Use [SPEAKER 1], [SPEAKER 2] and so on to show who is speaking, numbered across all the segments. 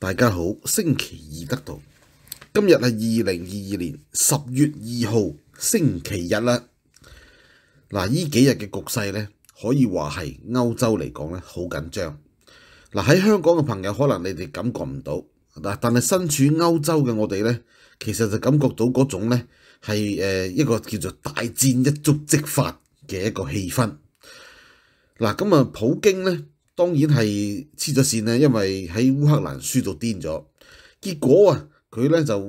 [SPEAKER 1] 大家好，星期二得到，今日系二零二二年十月二号星期日啦。嗱，依几日嘅局势咧，可以话系欧洲嚟讲咧好紧张。嗱喺香港嘅朋友可能你哋感觉唔到，但系身处欧洲嘅我哋咧，其实就感觉到嗰种咧系诶一个叫做大战一触即发嘅一个气氛。嗱，咁啊普京咧。當然係黐咗線啦，因為喺烏克蘭輸到癲咗，結果啊，佢咧就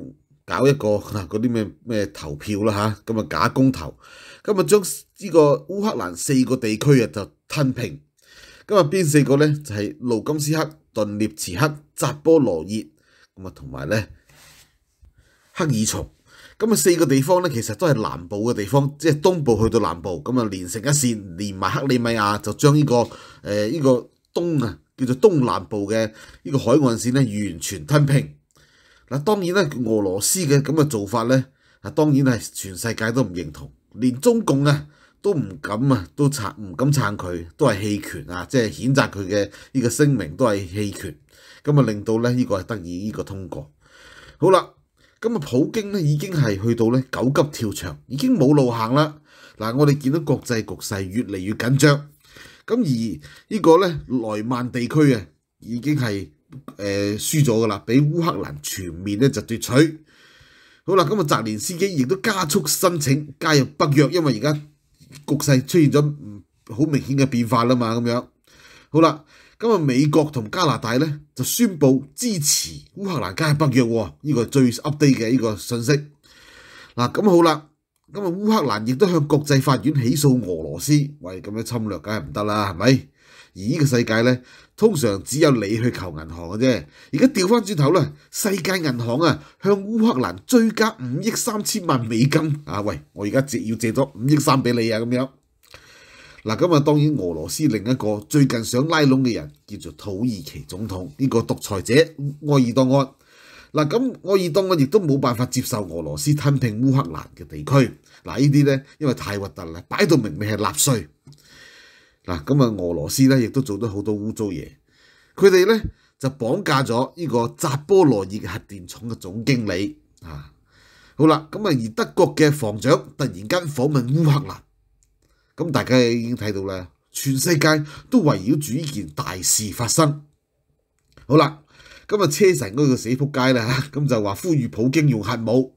[SPEAKER 1] 搞一個嗰啲咩咩投票啦嚇，咁啊假公投，咁啊將呢個烏克蘭四個地區啊就吞平，咁啊邊四個咧就係盧甘斯克、頓涅茨克、扎波羅熱，咁啊同埋咧克爾松。咁啊，四個地方咧，其實都係南部嘅地方，即係東部去到南部，咁啊連成一線，連埋克里米亞，就將呢個誒呢個東啊，叫做東南部嘅呢個海岸線咧，完全吞平。嗱，當然咧，俄羅斯嘅咁嘅做法咧，啊當然係全世界都唔認同，連中共啊都唔敢啊都撐，唔敢撐佢，都係棄權啊，即係譴責佢嘅呢個聲明都係棄權，咁啊令到咧呢個係得以呢個通過。好啦。咁啊，普京咧已經係去到咧九急跳牆，已經冇路行啦。嗱，我哋見到國際局勢越嚟越緊張，咁而呢個咧萊曼地區啊，已經係誒輸咗噶啦，俾烏克蘭全面咧就奪取。好啦，今日泽连斯基亦都加速申請加入北約，因為而家局勢出現咗好明顯嘅變化啦嘛，咁樣好啦。今日美國同加拿大咧就宣布支持烏克蘭，加入北約喎，依個最 update 嘅呢個信息。嗱，咁好啦，咁啊烏克蘭亦都向國際法院起訴俄羅斯，喂咁樣侵略梗係唔得啦，係咪？而呢個世界咧，通常只有你去求銀行嘅啫。而家調翻轉頭咧，世界銀行啊向烏克蘭追加五億三千萬美金啊！喂，我而家借要借咗五億三俾你啊，咁樣。嗱咁啊，當然俄羅斯另一個最近想拉攏嘅人叫做土耳其總統呢個獨裁者愛爾當安。嗱咁愛爾當安亦都冇辦法接受俄羅斯吞併烏克蘭嘅地區。嗱呢啲咧，因為太核突啦，擺到明明係納税。嗱咁啊，俄羅斯咧亦都做得好多污糟嘢。佢哋咧就綁架咗呢個扎波羅爾核電廠嘅總經理。啊，好啦，咁啊而德國嘅防長突然間訪問烏克蘭。咁大家已經睇到啦，全世界都圍繞住呢件大事發生。好啦，咁啊車神嗰個死仆街啦，咁就話呼籲普京用核武。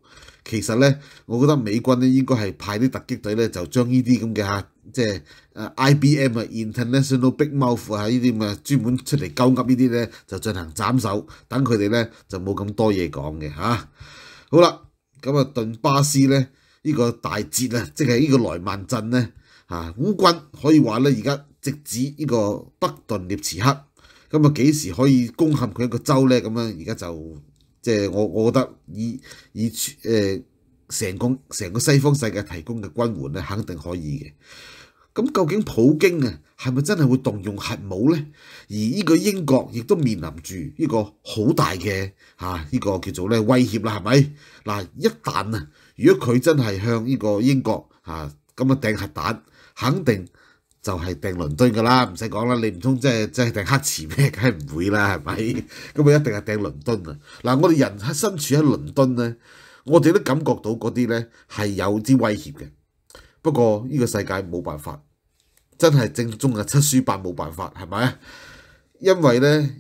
[SPEAKER 1] 其實咧，我覺得美軍咧應該係派啲特擊隊咧，就將呢啲咁嘅嚇，即係 I B M 啊 i n t e r n a t i o n a l Big Mouth 啊呢啲咁嘅專門出嚟鳩急呢啲咧，就進行斬首，等佢哋咧就冇咁多嘢講嘅嚇。好啦，咁啊頓巴斯咧呢個大節啊，即係呢個萊曼鎮咧。啊烏軍可以話咧，而家直指呢個北頓涅茨克，咁啊幾時可以攻陷佢一個州咧？咁樣而家就即係我，我覺得以以誒成個成個西方世界提供嘅軍援咧，肯定可以嘅。咁究竟普京啊，係咪真係會動用核武咧？而呢個英國亦都面臨住呢個好大嘅啊呢個叫做咧威脅啦，係咪？嗱，一旦啊，如果佢真係向呢個英國啊咁啊掟核彈。肯定就係掟倫敦噶啦，唔使講啦，你唔通即係即係定黑池咩？梗係唔會啦，係咪？咁啊一定係掟倫敦啊！嗱，我哋人喺身處喺倫敦咧，我哋都感覺到嗰啲咧係有啲威脅嘅。不過呢個世界冇辦法，真係正宗嘅七書八冇辦法，係咪？因為咧，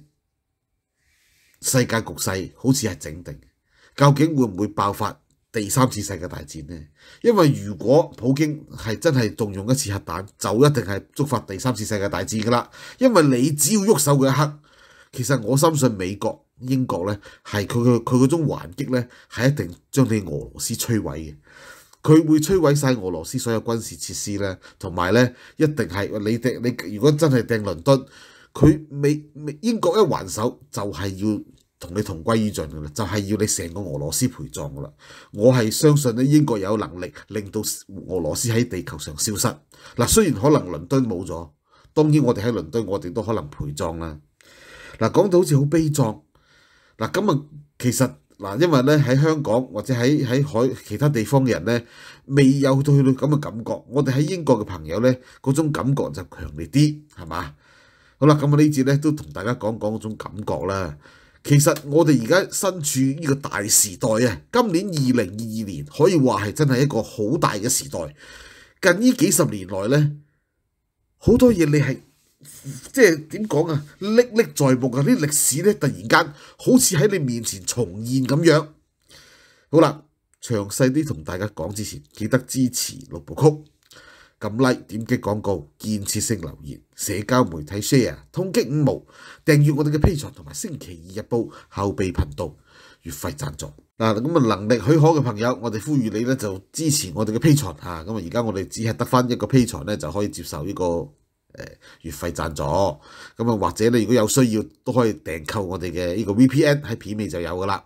[SPEAKER 1] 世界局勢好似係整定，究竟會唔會爆發？第三次世界大戰呢？因為如果普京係真係動用一次核彈，就一定係觸發第三次世界大戰噶啦。因為你只要喐手嘅一刻，其實我深信美國、英國咧係佢佢嗰種還擊咧係一定將你俄羅斯摧毀嘅，佢會摧毀曬俄羅斯所有軍事設施咧，同埋咧一定係你釘你，如果真係掟倫敦，佢美美英國一還手就係要。同你同歸於盡噶啦，就係要你成個俄羅斯陪葬噶啦。我係相信咧，英國有能力令到俄羅斯喺地球上消失嗱。雖然可能倫敦冇咗，當然我哋喺倫敦，我哋都可能陪葬啦。嗱，講到好似好悲壯嗱，咁啊，其實嗱，因為咧喺香港或者喺喺海其他地方嘅人咧，未有到去到咁嘅感覺。我哋喺英國嘅朋友咧，嗰種感覺就強烈啲，係嘛？好啦，咁啊，呢節咧都同大家講講嗰種感覺啦。其實我哋而家身處呢個大時代啊，今年二零二二年可以話係真係一個好大嘅時代。近呢幾十年來呢，好多嘢你係即係點講啊？歷歷在目啊！啲歷史咧，突然間好似喺你面前重現咁樣。好啦，詳細啲同大家講之前，記得支持六部曲。咁 e 点击广告，建设性留言，社交媒体 share，通击五毛，订阅我哋嘅 P 材同埋星期二日报后备频道月费赞助嗱，咁啊能力许可嘅朋友，我哋呼吁你咧就支持我哋嘅 P 材啊。咁啊，而家我哋只系得翻一个 P 材咧就可以接受呢个诶月费赞助。咁啊，或者你如果有需要都可以订购我哋嘅呢个 V P N 喺片尾就有噶啦。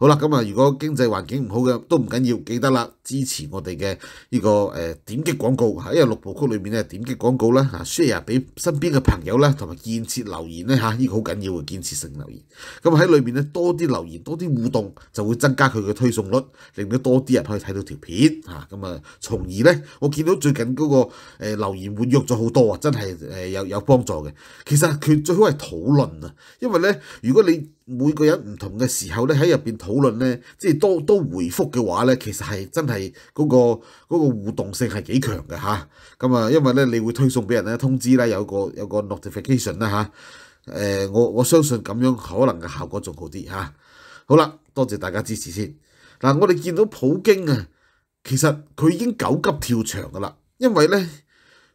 [SPEAKER 1] 好啦，咁啊，如果經濟環境唔好嘅都唔緊要，記得啦，支持我哋嘅呢個誒點擊廣告喺因六部曲裏面咧點擊廣告 s 嚇，a r e 俾身邊嘅朋友啦，同埋建設留言咧嚇，呢個好緊要嘅建設性留言。咁喺裏面咧多啲留言多啲互動，就會增加佢嘅推送率，令到多啲人可以睇到條片嚇。咁啊，從而咧，我見到最近嗰個留言活躍咗好多啊，真係有有幫助嘅。其實佢最好係討論啊，因為咧如果你每個人唔同嘅時候咧，喺入邊討論咧，即係多多回覆嘅話咧，其實係真係嗰個嗰個互動性係幾強嘅嚇。咁啊，因為咧你會推送俾人咧通知啦，有個有個 notification 啦嚇。誒，我我相信咁樣可能嘅效果仲好啲嚇。好啦，多謝大家支持先。嗱，我哋見到普京啊，其實佢已經九急跳牆噶啦，因為咧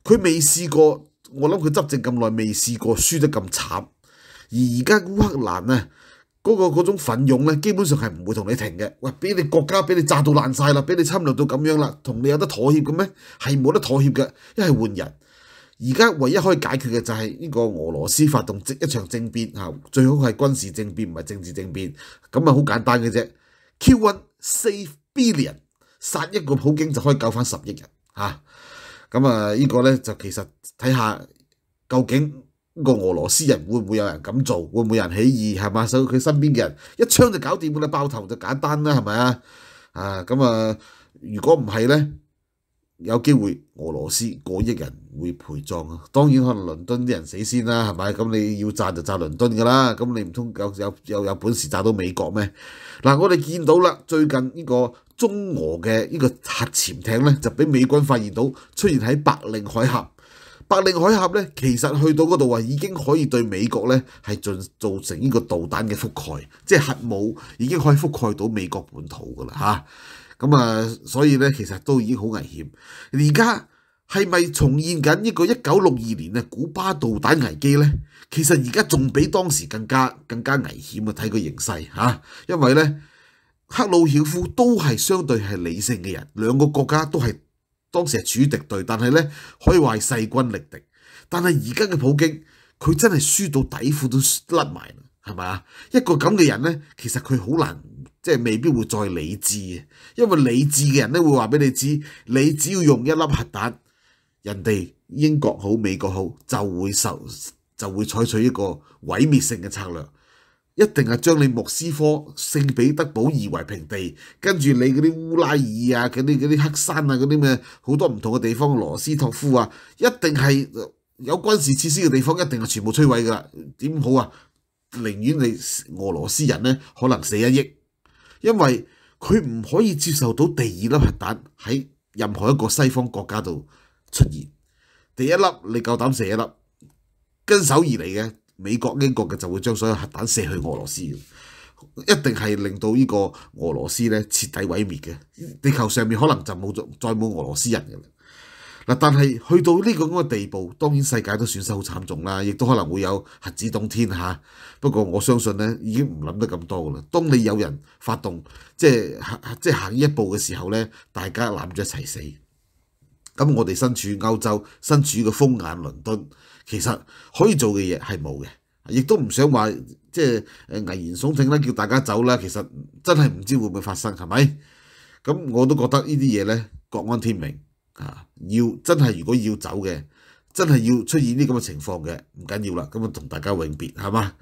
[SPEAKER 1] 佢未試過，我諗佢執政咁耐未試過輸得咁慘，而而家烏克蘭啊～嗰個嗰種憤勇咧，基本上係唔會同你停嘅。喂，俾你國家俾你炸到爛晒啦，俾你侵略到咁樣啦，同你有得妥協嘅咩？係冇得妥協嘅，一係換人。而家唯一可以解決嘅就係呢個俄羅斯發動一場政變最好係軍事政變，唔係政治政變。咁啊，好簡單嘅啫。Q1 e billion 殺一個普京就可以救翻十億人嚇。咁啊，呢個咧就其實睇下究竟。個俄羅斯人會唔會有人咁做？會唔會人起義係嘛？所以佢身邊嘅人一槍就搞掂㗎啦，爆頭就簡單啦，係咪啊？啊咁啊，如果唔係咧，有機會俄羅斯個億人會陪葬啊！當然可能倫敦啲人死先啦，係咪？咁你要炸就炸倫敦㗎啦，咁你唔通有有有有本事炸到美國咩？嗱，我哋見到啦，最近呢個中俄嘅呢個核潛艇咧，就俾美軍發現到出現喺白令海峽。白令海峽咧，其實去到嗰度啊，已經可以對美國咧係進造成呢個導彈嘅覆蓋，即係核武已經可以覆蓋到美國本土噶啦嚇。咁啊，所以咧其實都已經好危險。而家係咪重現緊呢個一九六二年啊古巴導彈危機咧？其實而家仲比當時更加更加危險啊！睇個形勢嚇，因為咧克魯曉夫都係相對係理性嘅人，兩個國家都係。當時係於敵對，但係咧可以話係勢均力敵。但係而家嘅普京，佢真係輸到底褲都甩埋，係咪啊？一個咁嘅人咧，其實佢好難，即係未必會再理智嘅。因為理智嘅人咧，會話俾你知，你只要用一粒核彈，人哋英國好美國好就會受就會採取一個毀滅性嘅策略。一定系将你莫斯科、聖彼得堡夷為平地，跟住你嗰啲烏拉爾啊、嗰啲嗰啲黑山啊、嗰啲咩好多唔同嘅地方，羅斯托夫啊，一定係有軍事設施嘅地方，一定係全部摧毀噶。點好啊？寧願你俄羅斯人咧，可能死一億，因為佢唔可以接受到第二粒核彈喺任何一個西方國家度出現。第一粒你夠膽死一粒，跟手而嚟嘅。美国、英国嘅就会将所有核弹射去俄罗斯，一定系令到呢个俄罗斯咧彻底毁灭嘅，地球上面可能就冇再冇俄罗斯人嘅啦。嗱，但系去到呢个咁嘅地步，当然世界都损失好惨重啦，亦都可能会有核子冬天吓。不过我相信咧，已经唔谂得咁多噶啦。当你有人发动即系即行呢一步嘅时候咧，大家揽住一齐死。咁我哋身處歐洲，身處個風眼倫敦，其實可以做嘅嘢係冇嘅，亦都唔想話即係危言聳聽啦，叫大家走啦。其實真係唔知會唔會發生，係咪？咁我都覺得呢啲嘢呢，各安天命啊，要真係如果要走嘅，真係要出現啲咁嘅情況嘅，唔緊要啦。咁啊同大家永別係嘛？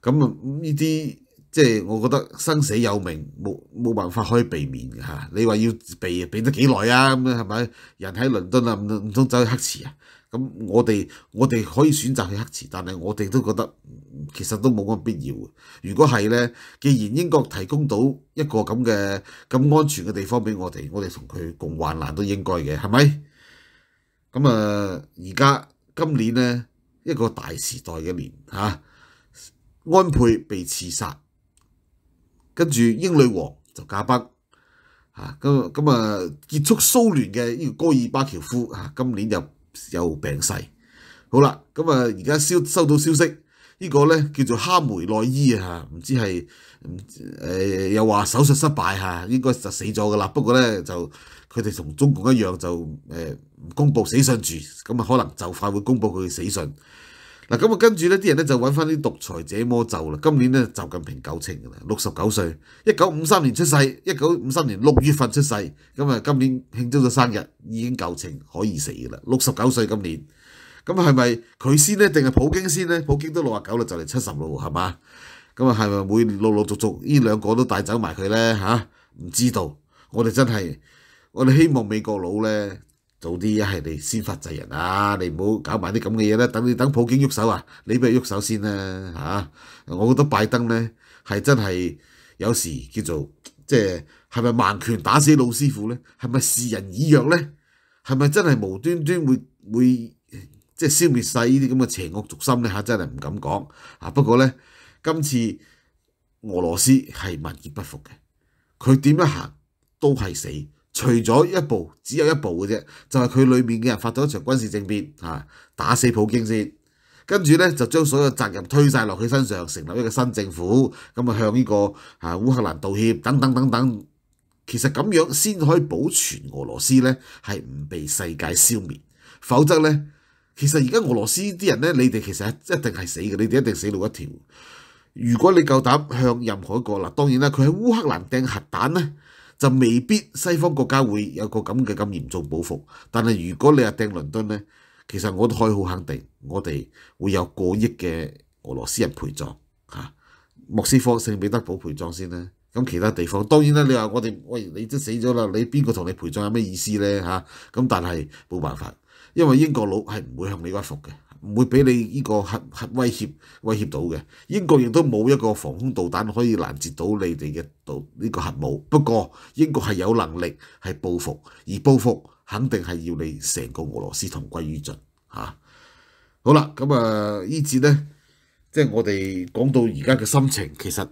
[SPEAKER 1] 咁啊呢啲。即係我覺得生死有命，冇冇辦法可以避免嘅嚇。你話要避，避得幾耐啊？咁樣係咪？人喺倫敦啊，唔通走去黑池啊？咁我哋我哋可以選擇去黑池，但係我哋都覺得其實都冇乜必要。如果係咧，既然英國提供到一個咁嘅咁安全嘅地方俾我哋，我哋同佢共患難都應該嘅，係咪？咁啊，而家今年咧一個大時代嘅年嚇，安倍被刺殺。跟住英女王就加崩。嚇咁咁啊結束蘇聯嘅呢個戈爾巴喬夫嚇，今年又又病逝。好啦，咁啊而家消收到消息，呢個咧叫做哈梅內伊啊，唔知係誒又話手術失敗嚇，應該就死咗噶啦。不過咧就佢哋同中共一樣就誒唔公布死訊住，咁啊可能就快會公布佢死訊。嗱咁啊，跟住咧，啲人咧就揾翻啲獨裁者魔咒啦。今年咧，習近平九稱噶啦，六十九歲，一九五三年出世，一九五三年六月份出世，咁啊，今年慶祝咗生日，已經夠稱可以死噶啦，六十九歲今年。咁係咪佢先咧，定係普京先咧？普京都六啊九啦，就嚟七十咯，係嘛？咁啊，係咪會陸陸續續呢兩個都帶走埋佢咧？嚇，唔知道。我哋真係，我哋希望美國佬咧。早啲一係你先發制人啊！你唔好搞埋啲咁嘅嘢啦。等你等普京喐手啊，你不如喐手先啦嚇。我覺得拜登咧係真係有時叫做即係係咪盲拳打死老師傅咧？係咪示人以弱咧？係咪真係無端端會會即係消滅曬呢啲咁嘅邪惡族心咧嚇？真係唔敢講啊！不過咧，今次俄羅斯係萬劫不服嘅，佢點樣行都係死。除咗一步，只有一步嘅啫，就係佢裏面嘅人發咗一場軍事政變，嚇打死普京先，跟住咧就將所有責任推曬落佢身上，成立一個新政府，咁啊向呢個啊烏克蘭道歉等等等等。其實咁樣先可以保存俄羅斯咧，係唔被世界消滅。否則咧，其實而家俄羅斯啲人咧，你哋其實一定係死嘅，你哋一定死路一條。如果你夠膽向任何一個嗱，當然啦，佢喺烏克蘭掟核彈咧。就未必西方國家會有個咁嘅咁嚴重補復。但係如果你係掟倫敦咧，其實我可以好肯定，我哋會有過億嘅俄羅斯人陪葬嚇，莫斯科聖彼得堡陪葬先啦。咁其他地方當然啦，你話我哋喂你都死咗啦，你邊個同你陪葬有咩意思咧嚇？咁但係冇辦法，因為英國佬係唔會向你屈服嘅。唔會俾你呢個核核威脅威脅到嘅，英國亦都冇一個防空導彈可以攔截到你哋嘅導呢個核武。不過英國係有能力係報復，而報復肯定係要你成個俄羅斯同歸於盡嚇。好啦，咁啊，依節咧。即係我哋講到而家嘅心情，其實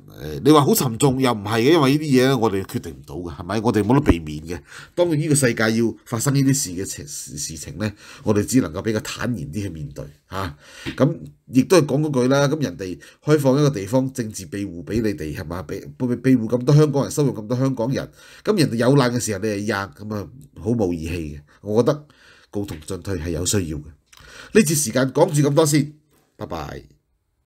[SPEAKER 1] 你話好沉重又唔係嘅，因為呢啲嘢咧，我哋決定唔到嘅，係咪？我哋冇得避免嘅。當呢個世界要發生呢啲事嘅情事情咧，我哋只能夠比較坦然啲去面對嚇。咁亦都係講嗰句啦。咁人哋開放一個地方，政治庇護俾你哋係嘛？庇庇庇護咁多香港人，收容咁多香港人。咁人哋有難嘅時候，你係吔，咁啊，好冇義氣嘅。我覺得共同進退係有需要嘅。呢次時間講住咁多先，拜拜。